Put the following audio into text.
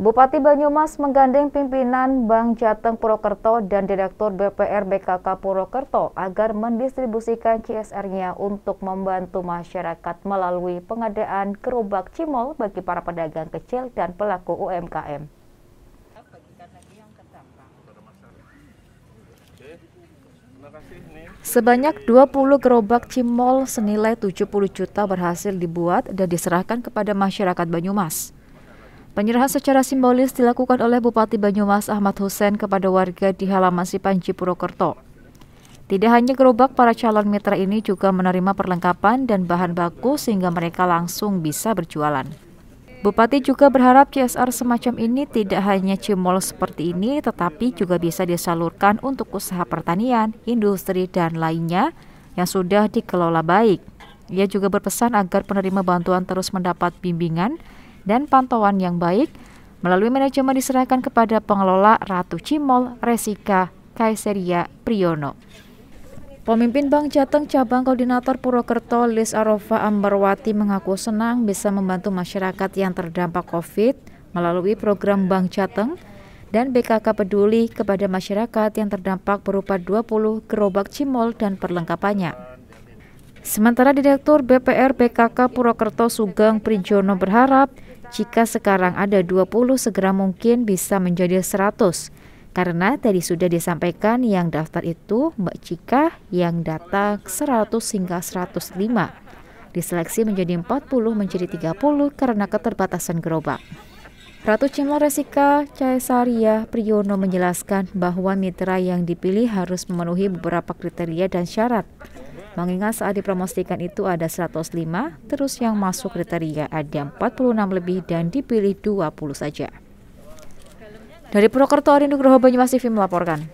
Bupati Banyumas menggandeng pimpinan Bank Jateng Purwokerto dan Direktur BPR BKK Purwokerto agar mendistribusikan CSR-nya untuk membantu masyarakat melalui pengadaan gerobak cimol bagi para pedagang kecil dan pelaku UMKM. Sebanyak 20 gerobak cimol senilai 70 juta berhasil dibuat dan diserahkan kepada masyarakat Banyumas. Penyerahan secara simbolis dilakukan oleh Bupati Banyumas Ahmad Hussein kepada warga di halaman Sipanji Purwokerto. Tidak hanya gerobak, para calon mitra ini juga menerima perlengkapan dan bahan baku sehingga mereka langsung bisa berjualan. Bupati juga berharap CSR semacam ini tidak hanya cimol seperti ini, tetapi juga bisa disalurkan untuk usaha pertanian, industri, dan lainnya yang sudah dikelola baik. Ia juga berpesan agar penerima bantuan terus mendapat bimbingan dan pantauan yang baik melalui manajemen diserahkan kepada pengelola Ratu Cimol Resika Kaiseria Priyono. Pemimpin Bank Jateng Cabang Koordinator Purwokerto Lis Arofa Ambarwati mengaku senang bisa membantu masyarakat yang terdampak COVID melalui program Bank Jateng dan BKK Peduli kepada masyarakat yang terdampak berupa 20 gerobak cimol dan perlengkapannya. Sementara Direktur BPR BKK Purwokerto Sugeng Prijono berharap jika sekarang ada 20 segera mungkin bisa menjadi 100 karena tadi sudah disampaikan yang daftar itu Mbak Cika yang datang 100 hingga 105 diseleksi menjadi 40 menjadi 30 karena keterbatasan gerobak Ratu Cimol Resika Caesaria Priyono menjelaskan bahwa mitra yang dipilih harus memenuhi beberapa kriteria dan syarat Mengingat saat dipromosikan itu ada 105, terus yang masuk kriteria ada 46 lebih dan dipilih 20 saja. Dari Purwokerto, Arindu Groho Banyumas TV melaporkan.